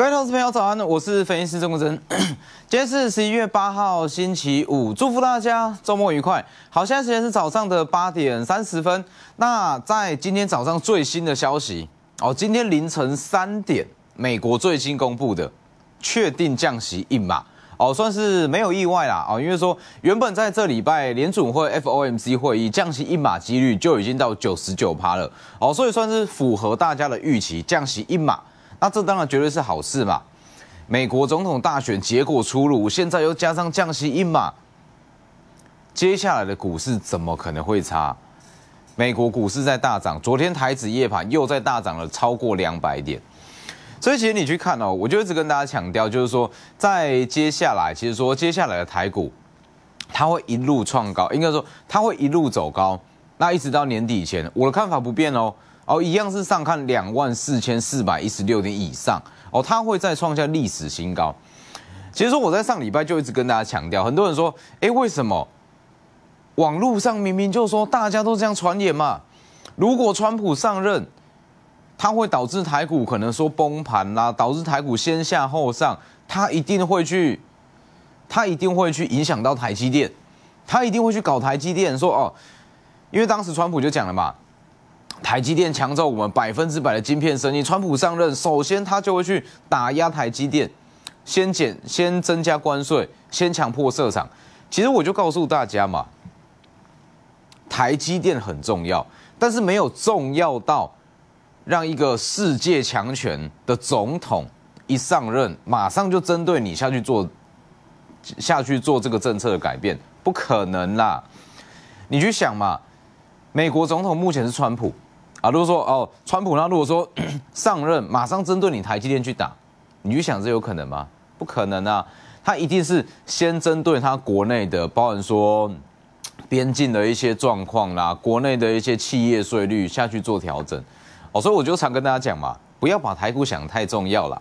各位投资朋友早安，我是分析师钟国珍，今天是十一月八号星期五，祝福大家周末愉快。好，现在时间是早上的八点三十分。那在今天早上最新的消息哦，今天凌晨三点，美国最新公布的确定降息一码哦，算是没有意外啦哦，因为说原本在这礼拜联储会 FOMC 会议降息一码几率就已经到九十九趴了哦，所以算是符合大家的预期，降息一码。那这当然绝对是好事嘛！美国总统大选结果出炉，现在又加上降息一码，接下来的股市怎么可能会差？美国股市在大涨，昨天台指夜盘又在大涨了超过两百点。所以其实你去看哦，我就一直跟大家强调，就是说在接下来，其实说接下来的台股，它会一路创高，应该说它会一路走高，那一直到年底前，我的看法不变哦。哦，一样是上看两万四千四百一十六点以上哦，它会再创下历史新高。其实说我在上礼拜就一直跟大家强调，很多人说，哎，为什么网络上明明就说大家都这样传言嘛？如果川普上任，它会导致台股可能说崩盘啦，导致台股先下后上，它一定会去，它一定会去影响到台积电，它一定会去搞台积电，说哦，因为当时川普就讲了嘛。台积电抢走我们百分之百的晶片生意。川普上任，首先他就会去打压台积电，先减、先增加关税、先强迫设厂。其实我就告诉大家嘛，台积电很重要，但是没有重要到让一个世界强权的总统一上任，马上就针对你下去做下去做这个政策的改变，不可能啦！你去想嘛，美国总统目前是川普。啊，如果说哦，川普他如果说上任，马上针对你台积电去打，你就想这有可能吗？不可能啊，他一定是先针对他国内的，包含说边境的一些状况啦，国内的一些企业税率下去做调整。哦，所以我就常跟大家讲嘛，不要把台股想太重要了，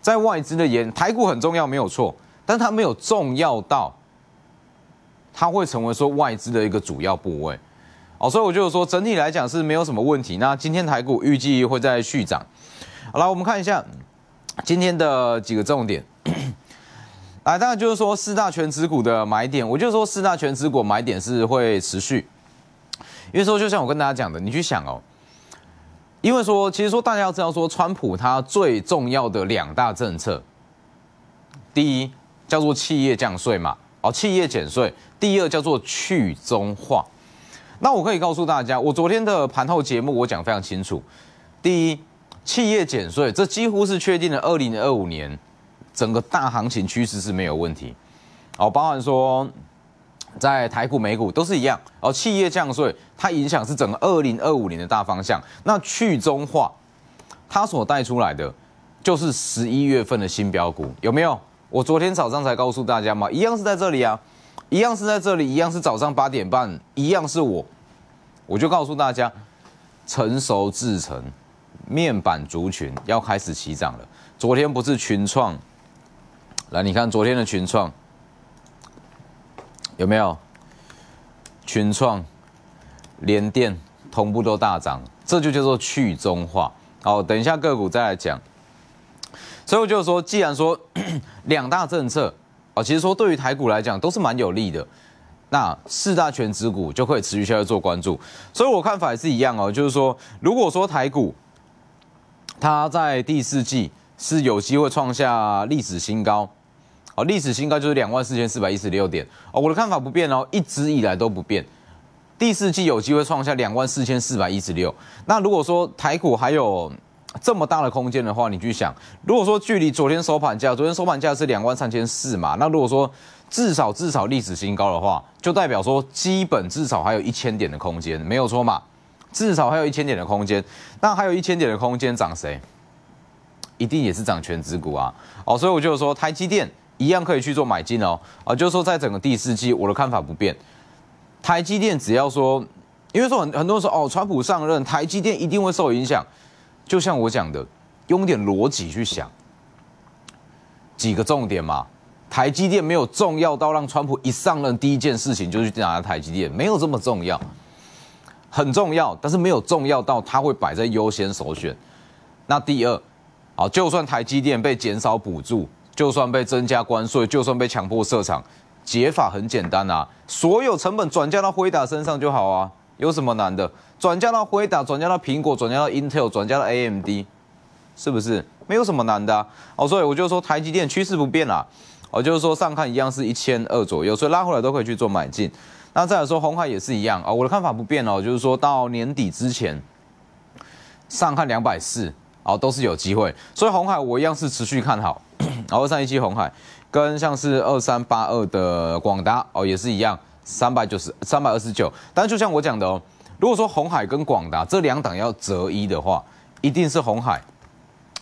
在外资的眼，台股很重要没有错，但它没有重要到它会成为说外资的一个主要部位。好，所以我就说整体来讲是没有什么问题。那今天台股预计会在续涨。好了，我们看一下今天的几个重点。来，当然就是说四大全指股的买点，我就说四大全指股买点是会持续，因为说就像我跟大家讲的，你去想哦，因为说其实说大家要知道说川普他最重要的两大政策，第一叫做企业降税嘛，哦，企业减税；第二叫做去中化。那我可以告诉大家，我昨天的盘后节目我讲非常清楚。第一，企业减税，这几乎是确定的。二零二五年整个大行情趋势是没有问题。哦，包含说在台股、美股都是一样。哦，企业降税，它影响是整个二零二五年的大方向。那去中化，它所带出来的就是十一月份的新标股，有没有？我昨天早上才告诉大家嘛，一样是在这里啊。一样是在这里，一样是早上八点半，一样是我，我就告诉大家，成熟制成，面板族群要开始起涨了。昨天不是群创，来你看昨天的群创有没有？群创、联电同步都大涨，这就叫做去中化。好，等一下个股再来讲。所以我就说，既然说两大政策。啊，其实说对于台股来讲都是蛮有利的，那四大全指股就可以持续下去做关注，所以我看法也是一样哦，就是说如果说台股它在第四季是有机会创下历史新高，哦历史新高就是两万四千四百一十六点，哦我的看法不变哦，一直以来都不变，第四季有机会创下两万四千四百一十六，那如果说台股还有。这么大的空间的话，你去想，如果说距离昨天收盘价，昨天收盘价是两万三千四嘛，那如果说至少至少历史新高的话，就代表说基本至少还有一千点的空间，没有错嘛？至少还有一千点的空间，那还有一千点的空间涨谁？一定也是涨全指股啊！哦，所以我就说台积电一样可以去做买进哦，啊，就是说在整个第四季，我的看法不变，台积电只要说，因为说很很多人说哦，川普上任，台积电一定会受影响。就像我讲的，用点逻辑去想，几个重点嘛，台积电没有重要到让川普一上任第一件事情就去拿台积电，没有这么重要，很重要，但是没有重要到他会摆在优先首选。那第二，好，就算台积电被减少补助，就算被增加关税，就算被强迫设厂，解法很简单啊，所有成本转嫁到辉达身上就好啊。有什么难的？转嫁到惠达，转嫁到苹果，转嫁到 Intel，转嫁到 AMD，是不是？没有什么难的。哦，所以我就说台积电趋势不变啦。哦，就是说上看一样是一千二左右，所以拉回来都可以去做买进。那再来说红海也是一样啊，我的看法不变哦，就是说到年底之前，上看两百四哦都是有机会，所以红海我一样是持续看好。然后上一期红海跟像是二三八二的广达哦也是一样。三百九十，三百二十九。但是就像我讲的哦，如果说红海跟广达这两档要择一的话，一定是红海，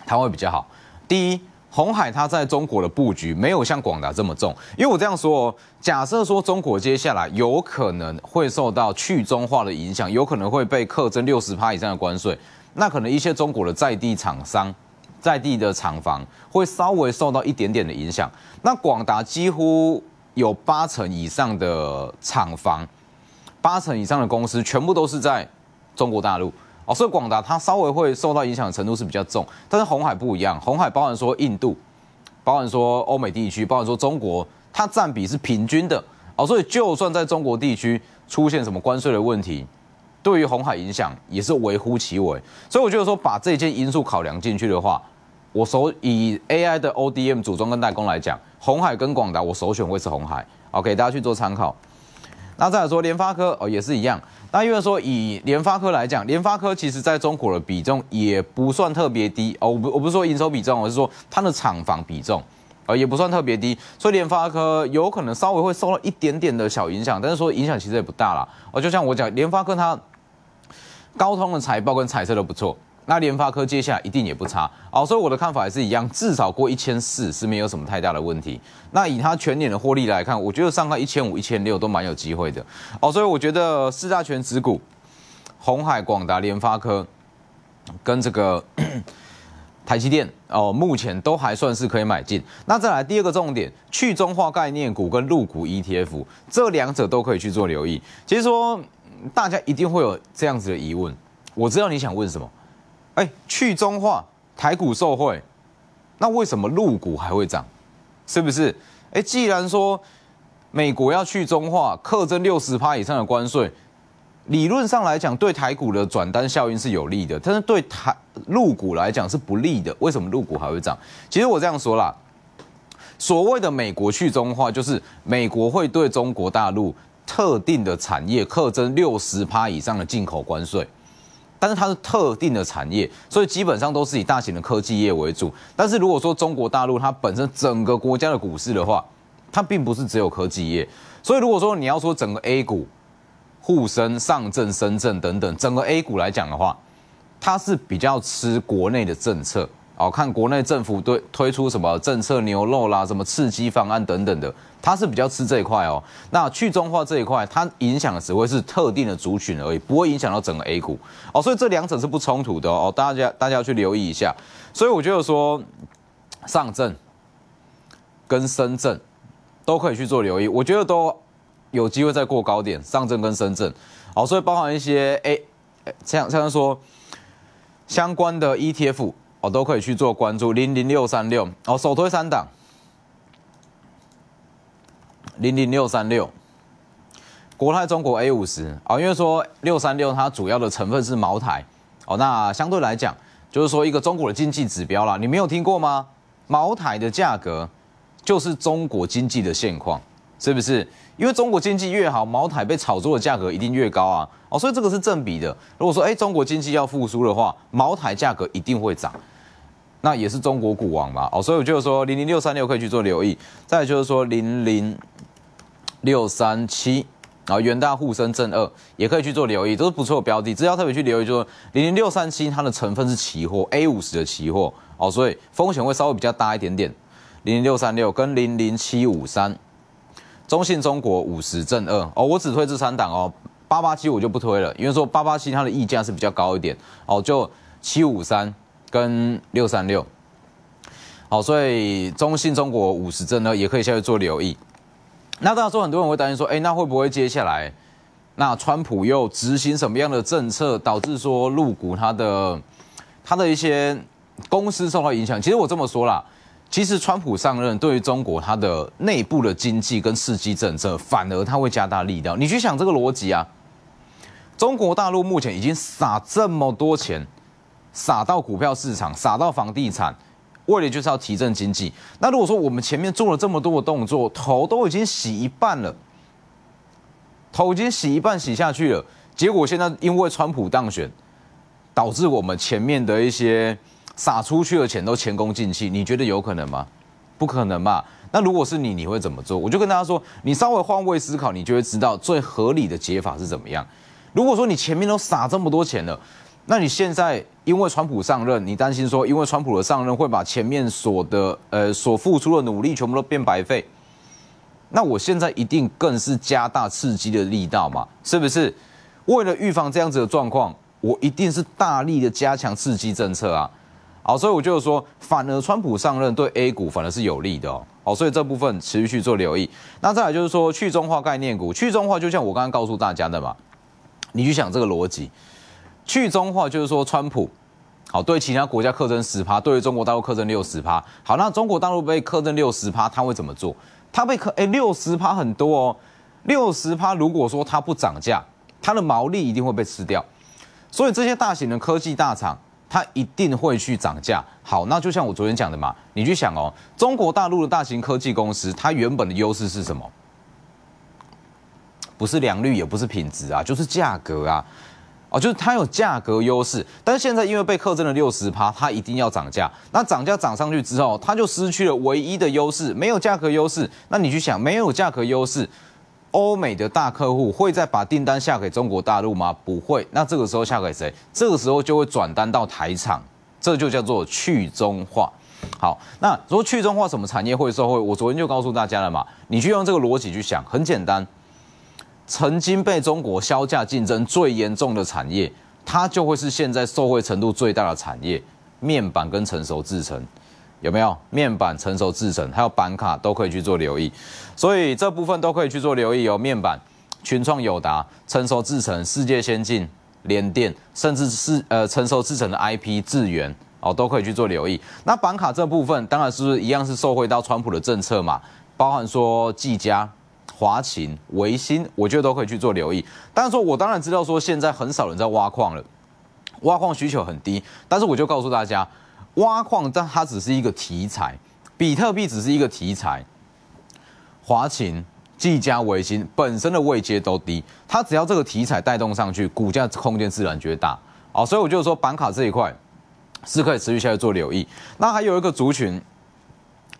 它会比较好。第一，红海它在中国的布局没有像广达这么重，因为我这样说哦，假设说中国接下来有可能会受到去中化的影响，有可能会被课征六十趴以上的关税，那可能一些中国的在地厂商，在地的厂房会稍微受到一点点的影响，那广达几乎。有八成以上的厂房，八成以上的公司全部都是在中国大陆。哦，所以广达它稍微会受到影响程度是比较重，但是红海不一样，红海包含说印度，包含说欧美地区，包含说中国，它占比是平均的。哦，所以就算在中国地区出现什么关税的问题，对于红海影响也是微乎其微。所以我觉得说把这件因素考量进去的话。我首以 AI 的 ODM 组装跟代工来讲，红海跟广达，我首选会是红海。OK，大家去做参考。那再来说联发科，哦也是一样。那因为说以联发科来讲，联发科其实在中国的比重也不算特别低哦。我不我不是说营收比重，我是说它的厂房比重啊也不算特别低。所以联发科有可能稍微会受到一点点的小影响，但是说影响其实也不大啦。哦，就像我讲，联发科它高通的财报跟彩色都不错。那联发科接下来一定也不差哦，所以我的看法也是一样，至少过一千四是没有什么太大的问题。那以它全年的获利来看，我觉得上个一千五、一千六都蛮有机会的哦。所以我觉得四大全指股，红海、广达、联发科跟这个 台积电哦，目前都还算是可以买进。那再来第二个重点，去中化概念股跟入股 ETF，这两者都可以去做留意。其实说大家一定会有这样子的疑问，我知道你想问什么。哎，去中化台股受惠，那为什么陆股还会涨？是不是？哎，既然说美国要去中化，课征六十趴以上的关税，理论上来讲对台股的转单效应是有利的，但是对台陆股来讲是不利的。为什么陆股还会涨？其实我这样说啦，所谓的美国去中化，就是美国会对中国大陆特定的产业课征六十趴以上的进口关税。但是它是特定的产业，所以基本上都是以大型的科技业为主。但是如果说中国大陆它本身整个国家的股市的话，它并不是只有科技业。所以如果说你要说整个 A 股，沪深、上证、深圳等等，整个 A 股来讲的话，它是比较吃国内的政策。好看，国内政府对推出什么政策，牛肉啦，什么刺激方案等等的，它是比较吃这一块哦。那去中化这一块，它影响的只会是特定的族群而已，不会影响到整个 A 股哦。所以这两者是不冲突的哦。大家大家要去留意一下。所以我觉得说，上证跟深圳都可以去做留意，我觉得都有机会再过高点。上证跟深圳，哦，所以包含一些哎，这样这样说相关的 ETF。我都可以去做关注零零六三六哦，首推三档零零六三六国泰中国 A 五十哦，因为说六三六它主要的成分是茅台哦，那相对来讲就是说一个中国的经济指标啦，你没有听过吗？茅台的价格就是中国经济的现况，是不是？因为中国经济越好，茅台被炒作的价格一定越高啊！哦，所以这个是正比的。如果说哎中国经济要复苏的话，茅台价格一定会涨。那也是中国股王嘛，哦，所以我就是说零零六三六可以去做留意，再就是说零零六三七，然后元大沪深正二也可以去做留意，都是不错的标的。只要特别去留意，就是零零六三七它的成分是期货 A 五十的期货，哦，所以风险会稍微比较大一点点。零零六三六跟零零七五三，中信中国五十正二，哦，我只推这三档哦，八八七我就不推了，因为说八八七它的溢价是比较高一点，哦，就七五三。跟六三六，好，所以中信中国五十证呢，也可以下去做留意。那当时说，很多人会担心说，哎，那会不会接下来，那川普又执行什么样的政策，导致说入股他的，他的一些公司受到影响？其实我这么说啦，其实川普上任对于中国他的内部的经济跟刺激政策，反而他会加大力量。你去想这个逻辑啊，中国大陆目前已经撒这么多钱。撒到股票市场，撒到房地产，为了就是要提振经济。那如果说我们前面做了这么多的动作，头都已经洗一半了，头已经洗一半洗下去了，结果现在因为川普当选，导致我们前面的一些撒出去的钱都前功尽弃，你觉得有可能吗？不可能吧？那如果是你，你会怎么做？我就跟大家说，你稍微换位思考，你就会知道最合理的解法是怎么样。如果说你前面都撒这么多钱了，那你现在。因为川普上任，你担心说，因为川普的上任会把前面所的呃所付出的努力全部都变白费，那我现在一定更是加大刺激的力道嘛，是不是？为了预防这样子的状况，我一定是大力的加强刺激政策啊。好，所以我就是说，反而川普上任对 A 股反而是有利的哦。好，所以这部分持续去做留意。那再来就是说去中化概念股，去中化就像我刚刚告诉大家的嘛，你去想这个逻辑，去中化就是说川普。好，对其他国家课征十趴，对中国大陆课征六十趴。好，那中国大陆被课征六十趴，他会怎么做？他被课，哎，六十趴很多哦，六十趴，如果说他不涨价，他的毛利一定会被吃掉。所以这些大型的科技大厂，他一定会去涨价。好，那就像我昨天讲的嘛，你去想哦，中国大陆的大型科技公司，它原本的优势是什么？不是良率，也不是品质啊，就是价格啊。哦，就是它有价格优势，但是现在因为被克征了六十趴，它一定要涨价。那涨价涨上去之后，它就失去了唯一的优势，没有价格优势。那你去想，没有价格优势，欧美的大客户会再把订单下给中国大陆吗？不会。那这个时候下给谁？这个时候就会转单到台厂，这就叫做去中化。好，那如果去中化什么产业会受惠？我昨天就告诉大家了嘛，你去用这个逻辑去想，很简单。曾经被中国削价竞争最严重的产业，它就会是现在受惠程度最大的产业。面板跟成熟制程有没有？面板、成熟制程还有板卡都可以去做留意，所以这部分都可以去做留意。有面板，群创、友达、成熟制程、世界先进、联电，甚至是呃成熟制程的 IP 智源。哦，都可以去做留意。那板卡这部分，当然是不是一样是受惠到川普的政策嘛？包含说技嘉。华勤、维新，我觉得都可以去做留意。但是说我当然知道，说现在很少人在挖矿了，挖矿需求很低。但是我就告诉大家，挖矿但它只是一个题材，比特币只是一个题材。华勤、技嘉、维新本身的位阶都低，它只要这个题材带动上去，股价空间自然就大啊。所以我就说，板卡这一块是可以持续下去做留意。那还有一个族群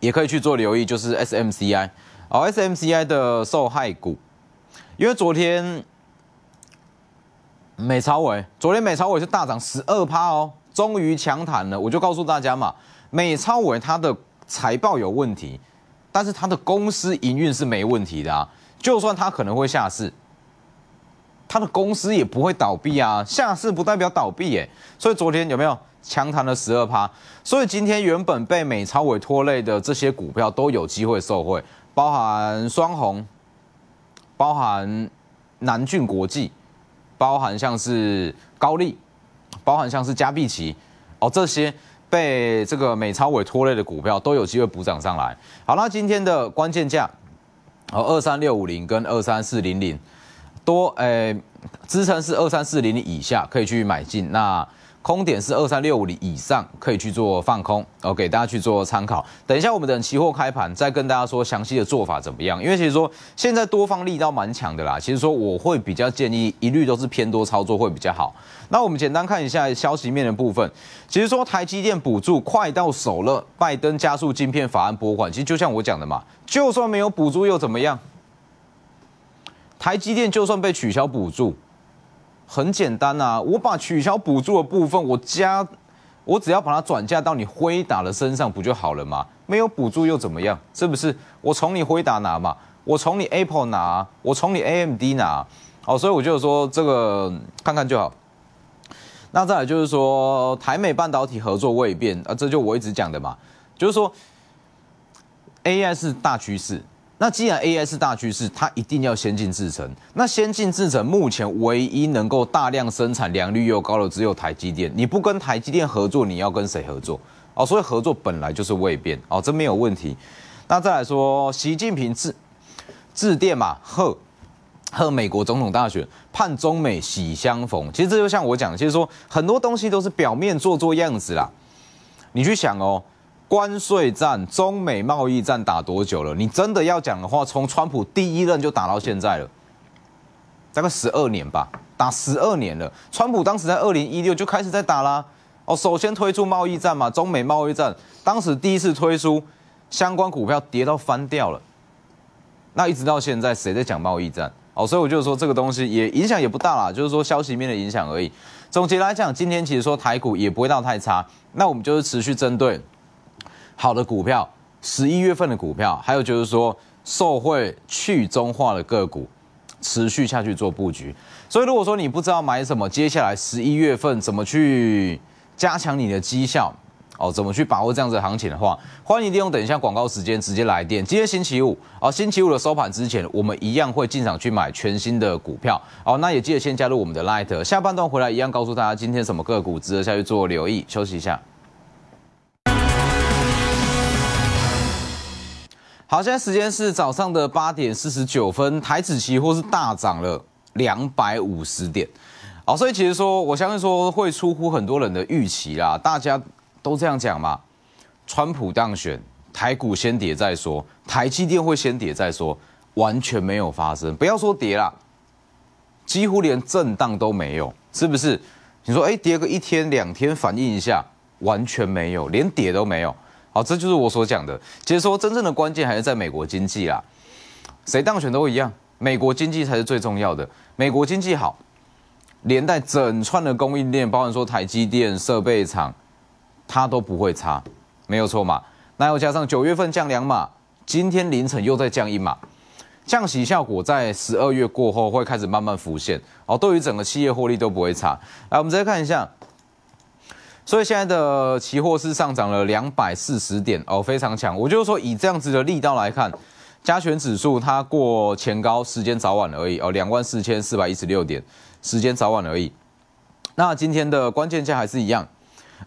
也可以去做留意，就是 SMCI。哦，S M C I 的受害股，因为昨天美超伟，昨天美超伟是大涨十二趴哦，终于强弹了。我就告诉大家嘛，美超伟他的财报有问题，但是他的公司营运是没问题的啊。就算他可能会下市，他的公司也不会倒闭啊。下市不代表倒闭耶，所以昨天有没有强弹了十二趴？所以今天原本被美超伟拖累的这些股票都有机会受惠。包含双红，包含南郡国际，包含像是高丽，包含像是嘉必奇，哦，这些被这个美超委拖累的股票都有机会补涨上来。好了，今天的关键价，哦，二三六五零跟二三四零零多，哎，支撑是二三四零零以下可以去买进。那空点是二三六五零以上可以去做放空 o 给大家去做参考。等一下我们等期货开盘再跟大家说详细的做法怎么样。因为其实说现在多方力道蛮强的啦，其实说我会比较建议一律都是偏多操作会比较好。那我们简单看一下消息面的部分，其实说台积电补助快到手了，拜登加速晶片法案拨款。其实就像我讲的嘛，就算没有补助又怎么样？台积电就算被取消补助。很简单呐，我把取消补助的部分，我加，我只要把它转嫁到你辉达的身上，不就好了吗？没有补助又怎么样？是不是我从你辉达拿嘛，我从你 Apple 拿，我从你 AMD 拿。哦，所以我就说这个看看就好。那再来就是说，台美半导体合作未变，啊，这就我一直讲的嘛，就是说 AI 是大趋势。那既然 A I 是大趋势，它一定要先进制程。那先进制程目前唯一能够大量生产、良率又高的，只有台积电。你不跟台积电合作，你要跟谁合作？哦，所以合作本来就是未变哦，这没有问题。那再来说，习近平致致电嘛，贺贺美国总统大选，盼中美喜相逢。其实这就像我讲的，其实说很多东西都是表面做做样子啦。你去想哦。关税战、中美贸易战打多久了？你真的要讲的话，从川普第一任就打到现在了，大概十二年吧，打十二年了。川普当时在二零一六就开始在打啦，哦，首先推出贸易战嘛，中美贸易战，当时第一次推出，相关股票跌到翻掉了。那一直到现在，谁在讲贸易战？哦，所以我就说这个东西也影响也不大啦，就是说消息面的影响而已。总结来讲，今天其实说台股也不会到太差，那我们就是持续针对。好的股票，十一月份的股票，还有就是说受惠去中化的个股，持续下去做布局。所以如果说你不知道买什么，接下来十一月份怎么去加强你的绩效，哦，怎么去把握这样子的行情的话，欢迎利用等一下广告时间直接来电。今天星期五，哦，星期五的收盘之前，我们一样会进场去买全新的股票。哦，那也记得先加入我们的 Light，下半段回来一样告诉大家今天什么个股值得下去做留意。休息一下。好，现在时间是早上的八点四十九分，台指期或是大涨了两百五十点。好，所以其实说，我相信说会出乎很多人的预期啦，大家都这样讲嘛，川普当选，台股先跌再说，台积电会先跌再说，完全没有发生，不要说跌啦，几乎连震荡都没有，是不是？你说，哎，跌个一天两天反应一下，完全没有，连跌都没有。好，这就是我所讲的。其实说真正的关键还是在美国经济啦，谁当选都一样，美国经济才是最重要的。美国经济好，连带整串的供应链，包含说台积电、设备厂，它都不会差，没有错嘛。那又加上九月份降两码，今天凌晨又再降一码，降息效果在十二月过后会开始慢慢浮现。哦，对于整个企业获利都不会差。来，我们再看一下。所以现在的期货是上涨了两百四十点哦，非常强。我就是说，以这样子的力道来看，加权指数它过前高时间早晚而已哦，两万四千四百一十六点，时间早晚而已。那今天的关键价还是一样，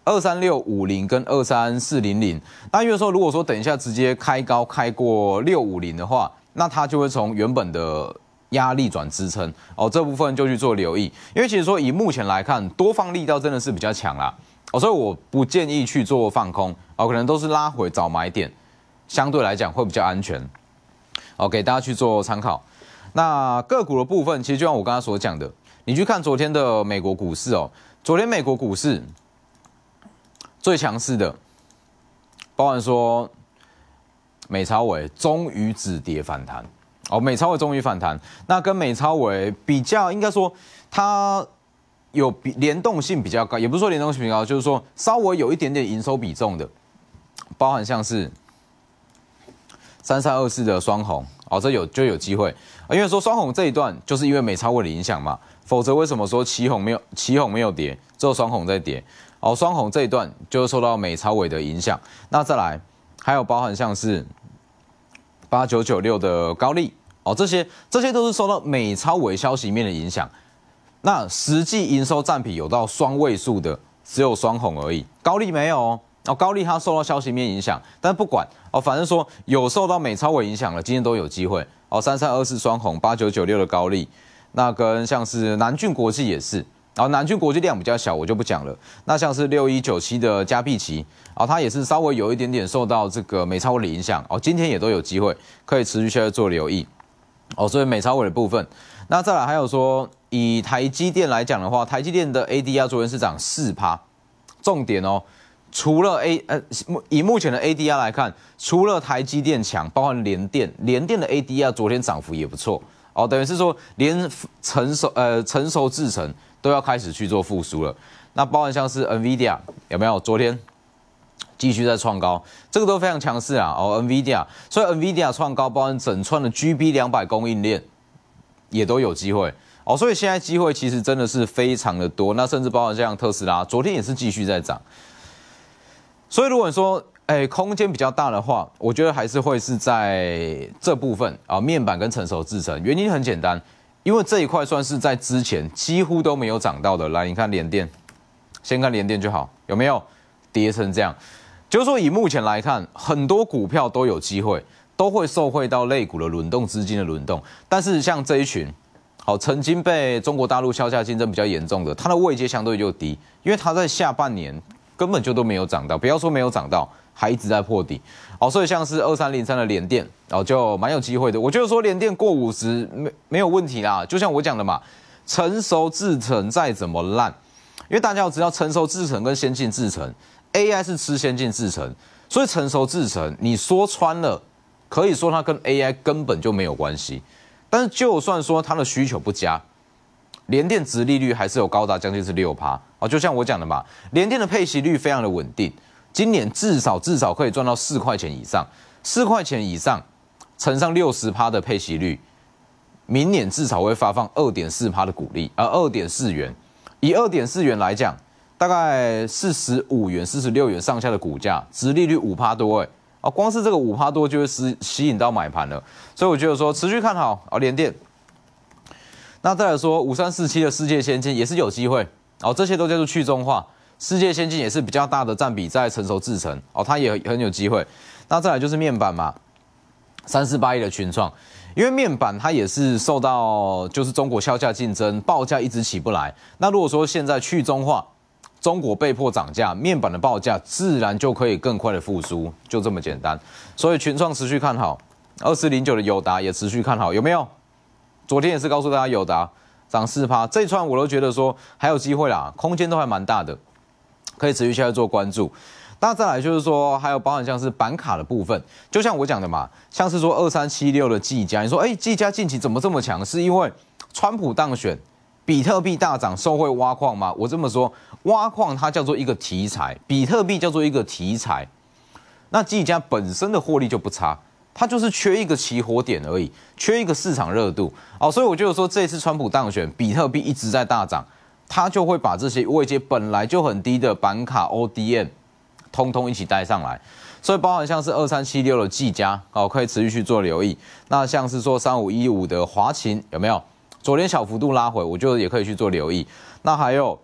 二三六五零跟二三四零零。那也就说，如果说等一下直接开高开过六五零的话，那它就会从原本的压力转支撑哦，这部分就去做留意。因为其实说，以目前来看，多方力道真的是比较强啦。哦，所以我不建议去做放空哦，可能都是拉回找买点，相对来讲会比较安全。哦，给大家去做参考。那个股的部分，其实就像我刚刚所讲的，你去看昨天的美国股市哦，昨天美国股市最强势的，包含说美超伟终于止跌反弹哦，美超伟终于反弹。那跟美超伟比较，应该说它。有比联动性比较高，也不是说联动性比较高，就是说稍微有一点点营收比重的，包含像是三三二四的双红哦，这有就有机会因为说双红这一段就是因为美超尾的影响嘛，否则为什么说旗红没有旗红没有跌，只有双红在跌哦，双红这一段就是受到美超尾的影响，那再来还有包含像是八九九六的高丽哦，这些这些都是受到美超尾消息面的影响。那实际营收占比有到双位数的，只有双红而已，高利没有哦。高利它受到消息面影响，但不管哦，反正说有受到美超尾影响了，今天都有机会哦。三三二四双红，八九九六的高利，那跟像是南郡国际也是，然后南郡国际量比较小，我就不讲了。那像是六一九七的加币奇，哦，它也是稍微有一点点受到这个美超尾的影响哦，今天也都有机会可以持续下去做留意哦。所以美超尾的部分，那再来还有说。以台积电来讲的话，台积电的 ADR 昨天是涨四趴。重点哦，除了 A 呃，以目前的 ADR 来看，除了台积电强，包含联电，联电的 ADR 昨天涨幅也不错哦，等于是说连成熟呃成熟制程都要开始去做复苏了。那包含像是 NVIDIA 有没有？昨天继续在创高，这个都非常强势啊。哦，NVIDIA，所以 NVIDIA 创高，包含整串的 GB 两百供应链也都有机会。哦，所以现在机会其实真的是非常的多，那甚至包括像特斯拉，昨天也是继续在涨。所以如果说，哎，空间比较大的话，我觉得还是会是在这部分啊，面板跟成熟制程。原因很简单，因为这一块算是在之前几乎都没有涨到的。来，你看联电，先看联电就好，有没有跌成这样？就是说，以目前来看，很多股票都有机会，都会受惠到类股的轮动，资金的轮动。但是像这一群。好，曾经被中国大陆消价竞争比较严重的，它的位阶相对就低，因为它在下半年根本就都没有涨到，不要说没有涨到，还一直在破底。好，所以像是二三零三的联电，哦，就蛮有机会的。我就说联电过五十没没有问题啦，就像我讲的嘛，成熟制程再怎么烂，因为大家只要成熟制程跟先进制程，AI 是吃先进制程，所以成熟制程你说穿了，可以说它跟 AI 根本就没有关系。但是，就算说它的需求不佳，联电值利率还是有高达将近是六趴啊，就像我讲的嘛，联电的配息率非常的稳定，今年至少至少可以赚到四块钱以上，四块钱以上乘上六十趴的配息率，明年至少会发放二点四趴的股利，而二点四元以二点四元来讲，大概四十五元、四十六元上下的股价，值利率五趴多哎。哦，光是这个五趴多就会吸吸引到买盘了，所以我觉得说持续看好哦，联电。那再来说五三四七的世界先进也是有机会哦，这些都叫做去中化，世界先进也是比较大的占比在成熟制程哦，它也很有机会。那再来就是面板嘛，三四八一的群创，因为面板它也是受到就是中国销价竞争，报价一直起不来。那如果说现在去中化。中国被迫涨价，面板的报价自然就可以更快的复苏，就这么简单。所以群创持续看好，二四零九的友达也持续看好，有没有？昨天也是告诉大家，友达涨四趴，这串我都觉得说还有机会啦，空间都还蛮大的，可以持续下来做关注。那再来就是说，还有包含像是板卡的部分，就像我讲的嘛，像是说二三七六的技嘉，你说哎，技嘉近期怎么这么强？是因为川普当选？比特币大涨，受惠挖矿吗？我这么说，挖矿它叫做一个题材，比特币叫做一个题材。那技嘉本身的获利就不差，它就是缺一个起火点而已，缺一个市场热度。哦，所以我就说这次川普当选，比特币一直在大涨，它就会把这些位阶本来就很低的板卡 ODM，通通一起带上来。所以包含像是二三七六的技嘉，哦，可以持续去做留意。那像是说三五一五的华勤有没有？昨天小幅度拉回，我就也可以去做留意。那还有，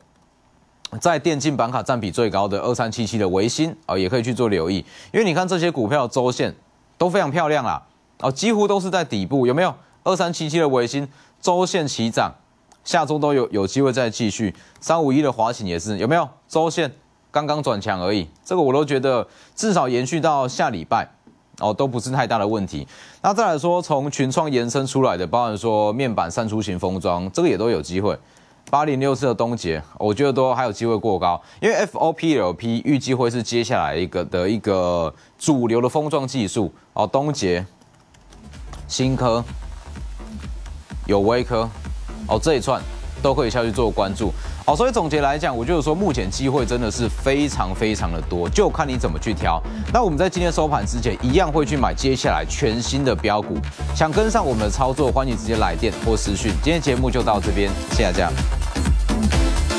在电竞板卡占比最高的二三七七的维新啊，也可以去做留意。因为你看这些股票周线都非常漂亮啦，哦，几乎都是在底部，有没有？二三七七的维新周线齐涨，下周都有有机会再继续。三五一的华行也是有没有？周线刚刚转强而已，这个我都觉得至少延续到下礼拜。哦，都不是太大的问题。那再来说，从群创延伸出来的，包含说面板散出型封装，这个也都有机会。八零六四的东杰，我觉得都还有机会过高，因为 F O P L P 预计会是接下来一个的一个主流的封装技术。哦，东杰、新科、有微科，哦这一串都可以下去做关注。所以总结来讲，我就是说，目前机会真的是非常非常的多，就看你怎么去挑。那我们在今天收盘之前，一样会去买接下来全新的标股。想跟上我们的操作，欢迎直接来电或私讯。今天节目就到这边，谢谢大家。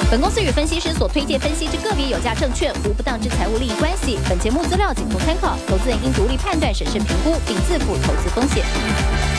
本公司与分析师所推荐分析之个别有价证券无不当之财务利益关系。本节目资料仅供参考，投资人应独立判断、审慎评估，并自负投资风险。